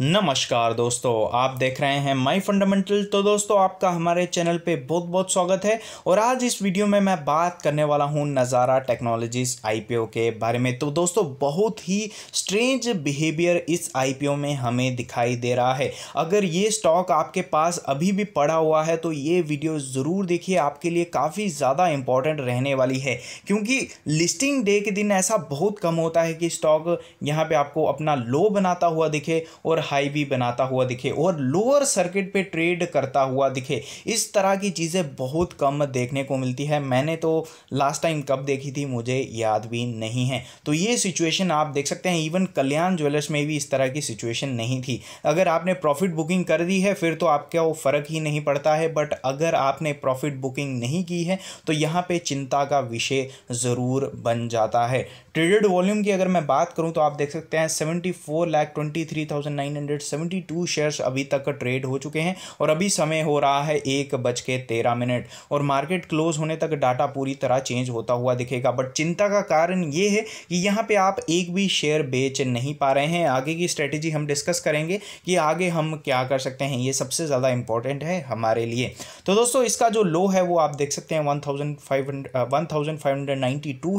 नमस्कार दोस्तों आप देख रहे हैं माई फंडामेंटल तो दोस्तों आपका हमारे चैनल पे बहुत बहुत स्वागत है और आज इस वीडियो में मैं बात करने वाला हूँ नज़ारा टेक्नोलॉजीज आईपीओ के बारे में तो दोस्तों बहुत ही स्ट्रेंज बिहेवियर इस आईपीओ में हमें दिखाई दे रहा है अगर ये स्टॉक आपके पास अभी भी पड़ा हुआ है तो ये वीडियो ज़रूर देखिए आपके लिए काफ़ी ज़्यादा इंपॉर्टेंट रहने वाली है क्योंकि लिस्टिंग डे के दिन ऐसा बहुत कम होता है कि स्टॉक यहाँ पर आपको अपना लो बनाता हुआ दिखे और हाई भी बनाता हुआ दिखे और लोअर सर्किट पे ट्रेड करता हुआ दिखे इस तरह की चीज़ें बहुत कम देखने को मिलती है मैंने तो लास्ट टाइम कब देखी थी मुझे याद भी नहीं है तो ये सिचुएशन आप देख सकते हैं इवन कल्याण ज्वेलर्स में भी इस तरह की सिचुएशन नहीं थी अगर आपने प्रॉफिट बुकिंग कर दी है फिर तो आपका वो फ़र्क ही नहीं पड़ता है बट अगर आपने प्रॉफिट बुकिंग नहीं की है तो यहाँ पर चिंता का विषय ज़रूर बन जाता है ट्रेडेड वॉल्यूम की अगर मैं बात करूँ तो आप देख सकते हैं seventy four lakh twenty three thousand nine shares अभी तक ट्रेड हो चुके हैं और अभी समय हो रहा है एक बज के तेरह मिनट और मार्केट क्लोज होने तक डाटा पूरी तरह चेंज होता हुआ दिखेगा बट चिंता का कारण ये है कि यहाँ पे आप एक भी शेयर बेच नहीं पा रहे हैं आगे की स्ट्रेटेजी हम डिस्कस करेंगे कि आगे हम क्या कर सकते हैं ये सबसे ज़्यादा इंपॉर्टेंट है हमारे लिए तो दोस्तों इसका जो लो है वो आप देख सकते हैं वन थाउजेंड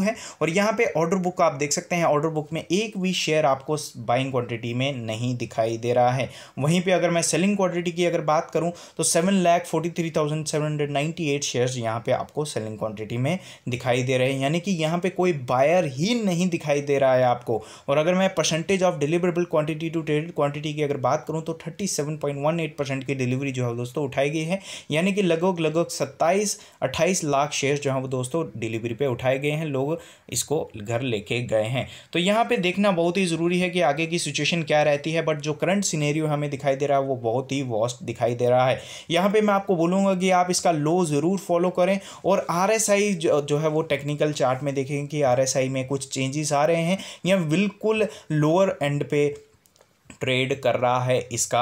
है और यहाँ पर ऑर्डर बुक आप देख सकते हैं ऑर्डर बुक में एक भी शेयर आपको बाइंग क्वान्टिटी में नहीं दिखाई दिखाई दे रहा है वहीं पे अगर मैं सेलिंग क्वांटिटी की अगर बात करूं तो seven lakh forty three thousand seven hundred ninety eight shares यहाँ पे आपको सेलिंग क्वांटिटी में दिखाई दे रहे हैं यानी कि यहाँ पे कोई बायर ही नहीं दिखाई दे रहा है आपको और अगर मैं percentage of deliverable quantity to traded quantity की अगर बात करूँ तो thirty seven point one eight percent की डिलीवरी जो है दोस्तों उठाई गई है यानी कि लगभग लगभग सत्ताईस अट्ठाईस लाख शेयर्स जो है वो दोस्तों डिलीवरी पर उठाए गए हैं लोग इसको घर लेके गए हैं तो यहाँ पे देखना बहुत ही ज़रूरी है कि आगे की सिचुएशन क्या रहती है बट जो करंट सिनेरियो हमें दिखाई दे रहा है वो बहुत ही वॉस्ट दिखाई दे रहा है यहाँ पे मैं आपको बोलूँगा कि आप इसका लो ज़रूर फॉलो करें और आर जो, जो है वो टेक्निकल चार्ट में देखें कि आर में कुछ चेंजेस आ रहे हैं या बिल्कुल लोअर एंड पे ट्रेड कर रहा है इसका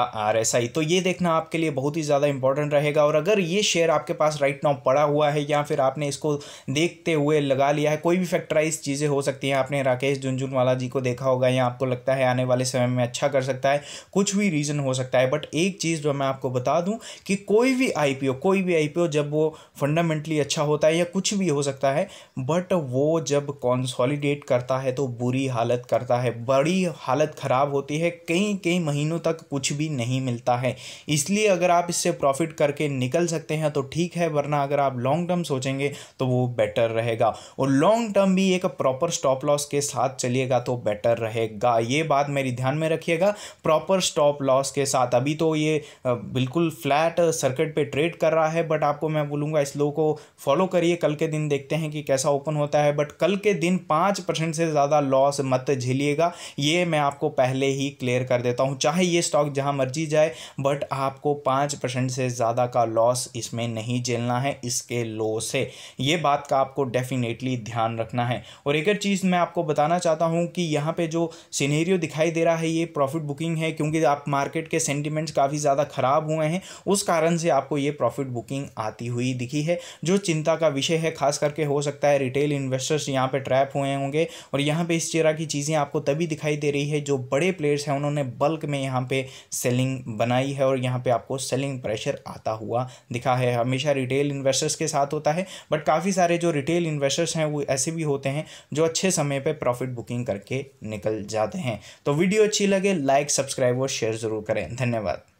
आई तो ये देखना आपके लिए बहुत ही ज़्यादा इंपॉर्टेंट रहेगा और अगर ये शेयर आपके पास राइट नाउ पड़ा हुआ है या फिर आपने इसको देखते हुए लगा लिया है कोई भी फैक्टराइज चीज़ें हो सकती हैं आपने राकेश झुंझुनवाला जी को देखा होगा या आपको लगता है आने वाले समय में अच्छा कर सकता है कुछ भी रीज़न हो सकता है बट एक चीज़ जो मैं आपको बता दूँ कि कोई भी आई कोई भी आई जब वो फंडामेंटली अच्छा होता है या कुछ भी हो सकता है बट वो जब कॉन्सॉलीडेट करता है तो बुरी हालत करता है बड़ी हालत ख़राब होती है कई कई महीनों तक कुछ भी नहीं मिलता है इसलिए अगर आप इससे प्रॉफिट करके निकल सकते हैं तो ठीक है वरना अगर आप लॉन्ग टर्म सोचेंगे तो वो बेटर रहेगा और लॉन्ग टर्म भी एक प्रॉपर स्टॉप लॉस के साथ चलिएगा तो बेटर रहेगा ये बात मेरी ध्यान में रखिएगा प्रॉपर स्टॉप लॉस के साथ अभी तो ये बिल्कुल फ्लैट सर्किट पर ट्रेड कर रहा है बट आपको मैं बोलूँगा इस लोग को फॉलो करिए कल के दिन देखते हैं कि कैसा ओपन होता है बट कल के दिन पाँच परसेंट से ज़्यादा लॉस मत झेलिएगा ये मैं आपको पहले ही क्लियर कर कर देता हूँ चाहे ये स्टॉक जहाँ मर्जी जाए बट आपको पाँच परसेंट से ज़्यादा का लॉस इसमें नहीं झेलना है इसके लो से ये बात का आपको डेफिनेटली ध्यान रखना है और एक और चीज़ मैं आपको बताना चाहता हूँ कि यहाँ पर जो सीनेरियो दिखाई दे रहा है ये प्रॉफिट बुकिंग है क्योंकि आप मार्केट के सेंटिमेंट्स काफ़ी ज़्यादा ख़राब हुए हैं उस कारण से आपको ये प्रॉफिट बुकिंग आती हुई दिखी है जो चिंता का विषय है खास करके हो सकता है रिटेल इन्वेस्टर्स यहाँ पे ट्रैप हुए होंगे और यहाँ पे इस तरह की चीज़ें आपको तभी दिखाई दे रही है जो बड़े प्लेयर्स हैं उन्होंने बल्क में यहाँ पे सेलिंग बनाई है और यहाँ पे आपको सेलिंग प्रेशर आता हुआ दिखा है हमेशा रिटेल इन्वेस्टर्स के साथ होता है बट काफ़ी सारे जो रिटेल इन्वेस्टर्स हैं वो ऐसे भी होते हैं जो अच्छे समय पर प्रॉफिट बुकिंग करके निकल जाते हैं तो वीडियो अच्छी लगे लाइक सब्सक्राइब और शेयर ज़रूर करें धन्यवाद